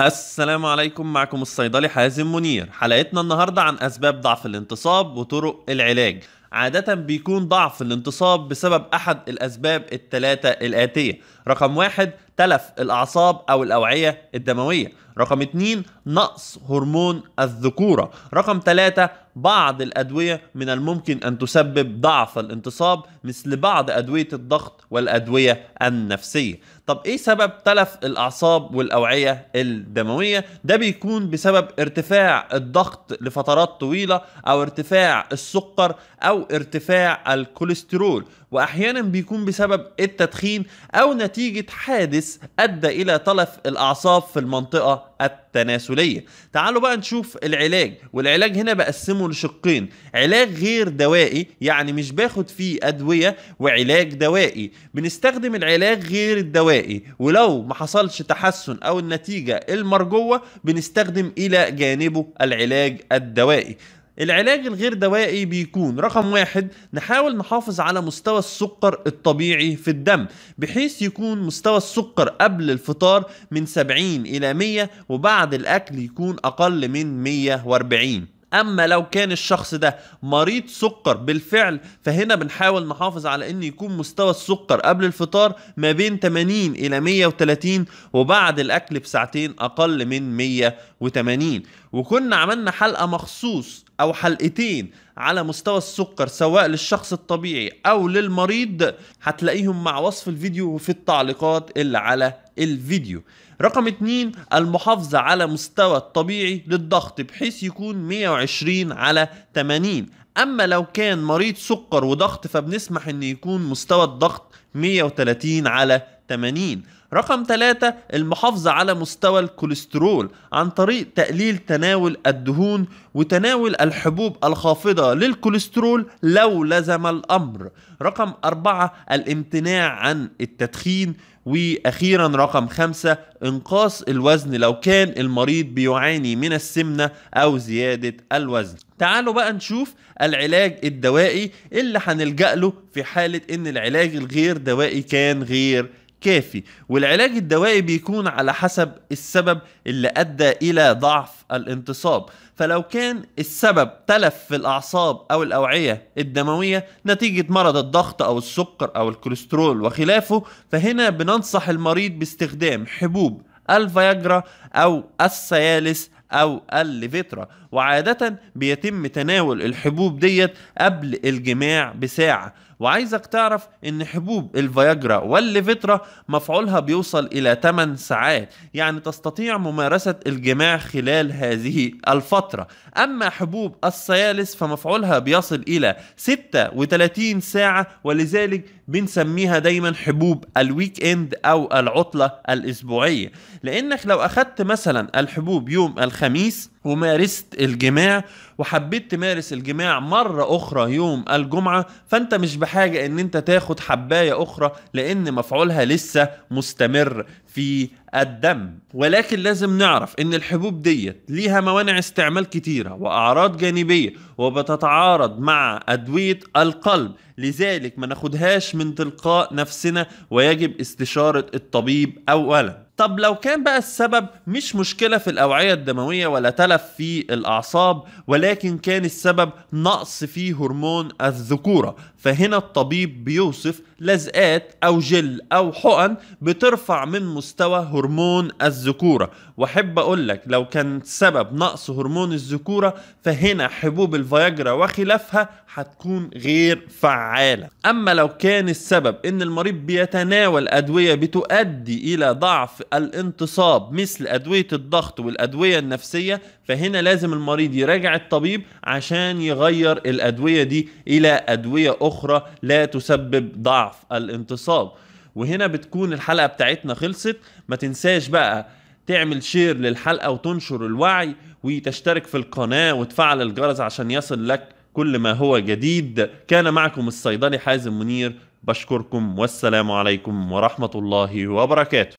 السلام عليكم معكم الصيدلي حازم منير حلقتنا النهاردة عن أسباب ضعف الانتصاب وطرق العلاج عادة بيكون ضعف الانتصاب بسبب أحد الأسباب الثلاثة الآتية رقم واحد تلف الاعصاب او الاوعيه الدمويه رقم 2 نقص هرمون الذكوره رقم 3 بعض الادويه من الممكن ان تسبب ضعف الانتصاب مثل بعض ادويه الضغط والادويه النفسيه طب ايه سبب تلف الاعصاب والاوعيه الدمويه ده بيكون بسبب ارتفاع الضغط لفترات طويله او ارتفاع السكر او ارتفاع الكوليسترول واحيانا بيكون بسبب التدخين او نتيجه حادث الحديث أدى إلى تلف الأعصاب في المنطقة التناسلية تعالوا بقى نشوف العلاج والعلاج هنا بقسمه لشقين علاج غير دوائي يعني مش باخد فيه أدوية وعلاج دوائي بنستخدم العلاج غير الدوائي ولو ما حصلش تحسن أو النتيجة المرجوة بنستخدم إلى جانبه العلاج الدوائي العلاج الغير دوائي بيكون رقم واحد نحاول نحافظ على مستوى السكر الطبيعي في الدم بحيث يكون مستوى السكر قبل الفطار من 70 إلى 100 وبعد الأكل يكون أقل من 140 اما لو كان الشخص ده مريض سكر بالفعل فهنا بنحاول نحافظ على ان يكون مستوى السكر قبل الفطار ما بين 80 الى 130 وبعد الاكل بساعتين اقل من 180 وكنا عملنا حلقه مخصوص او حلقتين على مستوى السكر سواء للشخص الطبيعي او للمريض هتلاقيهم مع وصف الفيديو في التعليقات اللي على الفيديو رقم اتنين المحافظة على مستوى الطبيعي للضغط بحيث يكون 120 على 80 اما لو كان مريض سكر وضغط فبنسمح ان يكون مستوى الضغط 130 على 80 رقم 3 المحافظة على مستوى الكوليسترول عن طريق تقليل تناول الدهون وتناول الحبوب الخافضة للكوليسترول لو لزم الأمر رقم 4 الامتناع عن التدخين واخيرا رقم خمسة انقاص الوزن لو كان المريض بيعاني من السمنة او زيادة الوزن تعالوا بقى نشوف العلاج الدوائي اللي هنلجأ له في حالة ان العلاج الغير دوائي كان غير كافي والعلاج الدوائي بيكون على حسب السبب اللي ادى الى ضعف الانتصاب فلو كان السبب تلف في الأعصاب أو الأوعية الدموية نتيجة مرض الضغط أو السكر أو الكوليسترول وخلافه فهنا بننصح المريض باستخدام حبوب الفياجرا أو السيالس او الليفيترا وعاده بيتم تناول الحبوب ديت قبل الجماع بساعه وعايزك تعرف ان حبوب الفياجرا والليفترا مفعولها بيوصل الى 8 ساعات يعني تستطيع ممارسة الجماع خلال هذه الفترة اما حبوب السيالس فمفعولها بيصل الى 36 ساعة ولذلك بنسميها دايما حبوب الويك اند او العطلة الاسبوعية لانك لو اخدت مثلا الحبوب يوم الخميس ومارست الجماع وحبيت تمارس الجماع مرة أخرى يوم الجمعة فأنت مش بحاجة إن أنت تاخد حباية أخرى لأن مفعولها لسه مستمر في الدم ولكن لازم نعرف إن الحبوب ديت ليها موانع استعمال كتيرة وأعراض جانبية وبتتعارض مع أدوية القلب لذلك ما ناخدهاش من تلقاء نفسنا ويجب استشارة الطبيب أولاً طب لو كان بقى السبب مش مشكلة في الأوعية الدموية ولا تلف في الأعصاب ولكن كان السبب نقص في هرمون الذكورة فهنا الطبيب بيوصف لزقات أو جل أو حقن بترفع من مستوى هرمون الذكورة وأحب أقولك لو كان سبب نقص هرمون الذكورة فهنا حبوب الفياجرا وخلافها هتكون غير فعالة أما لو كان السبب إن المريض بيتناول أدوية بتؤدي إلى ضعف الانتصاب مثل أدوية الضغط والأدوية النفسية فهنا لازم المريض يراجع الطبيب عشان يغير الأدوية دي إلى أدوية أخرى لا تسبب ضعف الانتصاب وهنا بتكون الحلقة بتاعتنا خلصت ما تنساش بقى تعمل شير للحلقة وتنشر الوعي وتشترك في القناة وتفعل الجرس عشان يصل لك كل ما هو جديد كان معكم الصيدلي حازم منير بشكركم والسلام عليكم ورحمة الله وبركاته